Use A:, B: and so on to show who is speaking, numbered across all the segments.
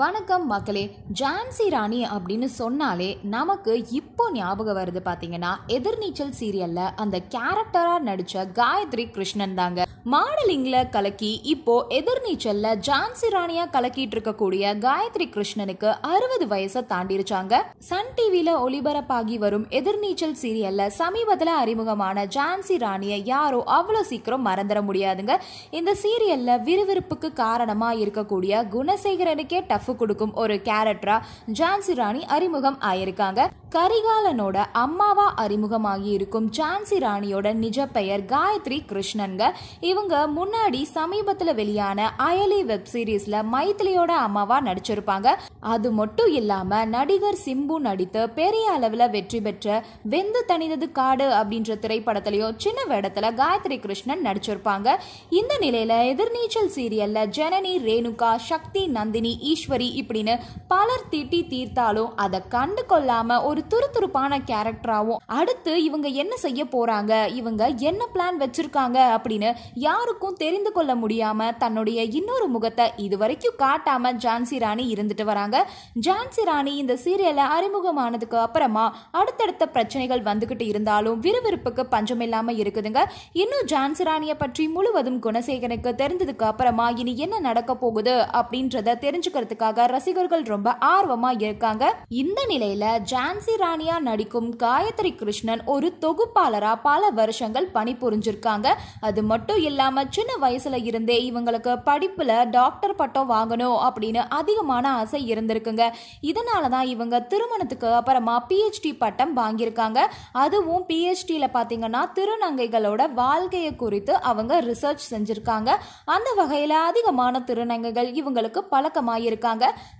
A: வணக்கம் மக்களே ஜான்சி ராணி அப்படின்னு சொன்னாலே நமக்கு இப்போ ஞாபகம் வருது பார்த்தீங்கன்னா எதிர்நீச்சல் சீரியலில் அந்த கேரக்டராக நடித்த காயத்ரி கிருஷ்ணன் தாங்க மாடலிங்கில் கலக்கி இப்போ எதிர்நீச்சலில் ஜான்சி ராணியாக கலக்கிட்டு இருக்கக்கூடிய காயத்ரி கிருஷ்ணனுக்கு அறுபது வயசை தாண்டிருச்சாங்க சன் டிவியில் ஒளிபரப்பாகி வரும் எதிர்நீச்சல் சீரியலில் சமீபத்தில் அறிமுகமான ஜான்சி ராணியை யாரோ அவ்வளோ சீக்கிரம் மறந்துட முடியாதுங்க இந்த சீரியலில் விறுவிறுப்புக்கு காரணமாக இருக்கக்கூடிய குணசேகரனுக்கே டஃப் கொடுக்கும் ஒரு கேரக்டராக ஜான்சி ராணி அறிமுகம் ஆயிருக்காங்க கரிகாலனோட அம்மாவா அறிமுகமாகி இருக்கும் ஜான்சி ராணியோட நிஜ பெயர் காயத்ரி கிருஷ்ணன்க இவங்க முன்னாடி சமீபத்துல வெளியான அயலி வெப் சீரீஸ்ல மைத்திலியோட அம்மாவா நடிச்சிருப்பாங்க அது மட்டும் இல்லாம நடிகர் சிம்பு நடித்து பெரிய அளவில் வெற்றி பெற்ற வெந்து தனிதது காடு அப்படின்ற திரைப்படத்திலையும் சின்ன வேடத்துல காயத்ரி கிருஷ்ணன் நடிச்சிருப்பாங்க இந்த நிலையில எதிர்நீச்சல் சீரியல்ல ஜனனி ரேணுகா சக்தி நந்தினி ஈஸ்வரி இப்படின்னு பலர் திட்டி தீர்த்தாலும் அதை கண்டு கொள்ளாம ஒரு துருதுருப்பான கேரக்டராகவும் அடுத்து இவங்க என்ன செய்ய போறாங்க இவங்க என்ன பிளான் வச்சிருக்காங்க அப்படின்னு யாருக்கும் தெரிந்து கொள்ள முடியாம தன்னுடைய இன்னொரு முகத்தை இதுவரைக்கும் காட்டாம ஜான்சி ராணி இருந்துட்டு வராங்க ஜான்சி ராணி இந்த சீரியல அறிமுகமானதுக்கு அப்புறமா அடுத்தடுத்த பிரச்சனைகள் வந்துகிட்டு இருந்தாலும் விறுவிறுப்புக்கு பஞ்சம் இல்லாம இருக்குதுங்க இன்னும் ஜான்சி ராணியை பற்றி முழுவதும் குணசேகரனுக்கு தெரிந்ததுக்கு அப்புறமா இனி என்ன நடக்க போகுது அப்படின்றத தெரிஞ்சுக்கிறதுக்காக ரசிகர்கள் ரொம்ப ஆர்வமா இருக்காங்க இந்த நிலையில ஜான்சி ராணியா நடிக்கும் காயத்ரி கிருஷ்ணன் ஒரு தொகுப்பாளரா பல வருஷங்கள் பணிபுரிஞ்சிருக்காங்க அது மட்டும் இல்லை இல்லாமல் சின்ன வயசுல இருந்தே இவங்களுக்கு படிப்பில் டாக்டர் பட்டம் வாங்கணும் அப்படின்னு அதிகமான ஆசை இருந்திருக்குங்க இதனால தான் இவங்க திருமணத்துக்கு அப்புறமா பிஹெச்டி பட்டம் வாங்கியிருக்காங்க அதுவும் பிஹெச்டியில் பார்த்தீங்கன்னா திருநங்கைகளோட வாழ்க்கையை குறித்து அவங்க ரிசர்ச் செஞ்சுருக்காங்க அந்த வகையில் அதிகமான திருநங்கைகள் இவங்களுக்கு பழக்கமாயிருக்காங்க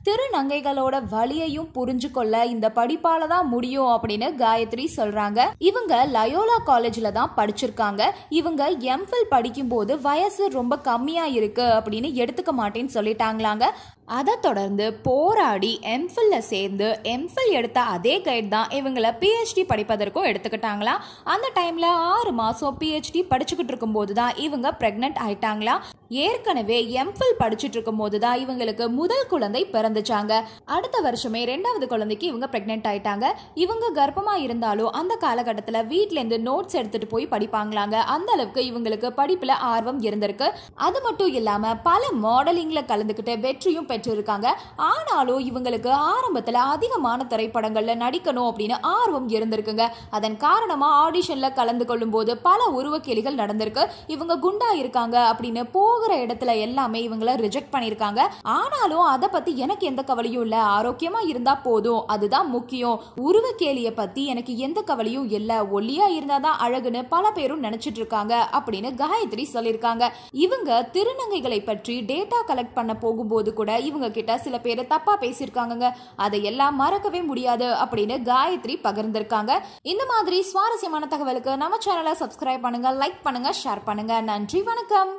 A: திருநங்கைகளோட வழியையும் புரிஞ்சு கொள்ள இந்த படிப்பால தான் முடியும் அப்படின்னு காயத்ரி சொல்றாங்க இவங்க லயோலா காலேஜ்ல தான் படிச்சிருக்காங்க இவங்க எம்ஃபில் படிக்கும் போது வயசு ரொம்ப கம்மியா இருக்கு அப்படின்னு எடுத்துக்க மாட்டேன்னு சொல்லிட்டாங்களாங்க அதை தொடர்ந்து போராடி எம்ஃபில்ல சேர்ந்து எம்ஃபில் எடுத்த அதே கைட் தான் இவங்களை பிஹெச்டி படிப்பதற்கும் எடுத்துக்கிட்டாங்களா அந்த டைமில் ஆறு மாதம் பிஹெச்டி படிச்சுக்கிட்டு இருக்கும்போது தான் இவங்க ப்ரெக்னென்ட் ஆயிட்டாங்களா ஏற்கனவே எம்ஃபில் படிச்சுட்டு இருக்கும்போது தான் இவங்களுக்கு முதல் குழந்தை பிறந்துச்சாங்க அடுத்த வருஷமே ரெண்டாவது குழந்தைக்கு இவங்க ப்ரெக்னென்ட் ஆயிட்டாங்க இவங்க கர்ப்பமாக இருந்தாலும் அந்த காலகட்டத்தில் வீட்டிலேருந்து நோட்ஸ் எடுத்துகிட்டு போய் படிப்பாங்களாங்க அந்த அளவுக்கு இவங்களுக்கு படிப்பில் ஆர்வம் இருந்திருக்கு அது மட்டும் இல்லாமல் பல மாடலிங்கில் கலந்துக்கிட்டு வெற்றியும் பெற்றிருக்காங்க ஆனாலும் இவங்களுக்கு ஆரம்பத்தில் அதிகமான திரைப்படங்களில் நடிக்கணும் அப்படின்னு ஆர்வம் இருந்திருக்குங்க அதன் காரணமாக ஆடிஷனில் கலந்து கொள்ளும்போது பல உருவக்கேலிகள் நடந்திருக்கு இவங்க குண்டா இருக்காங்க அப்படின்னு போகிற இடத்துல எல்லாமே இவங்களை ரிஜெக்ட் பண்ணியிருக்காங்க ஆனாலும் அதை பற்றி எனக்கு எந்த கவலையும் இல்லை ஆரோக்கியமாக இருந்தால் போதும் அதுதான் முக்கியம் உருவக்கேலியை பற்றி எனக்கு எந்த கவலையும் இல்லை ஒல்லியாக இருந்தால் தான் அழகுன்னு பல பேரும் நினச்சிட்டு இருக்காங்க அப்படின்னு காயத்ரி சொல்லியிருக்காங்க இவங்க திருநங்கைகளை பற்றி டேட்டா கலெக்ட் பண்ண போகும்போது கூட இவங்க கிட்ட சில பேர் தப்பாக பேசியிருக்காங்கங்க அதையெல்லாம் மறக்கவே முடியாது அப்படின்னு காயத்ரி பகிர்ந்திருக்காங்க இந்த மாதிரி சுவாரஸ்யமான தகவலுக்கு நம்ம சேனலை சப்ஸ்கிரைப் பண்ணுங்க லைக் பண்ணுங்க ஷேர் பண்ணுங்க நன்றி வணக்கம்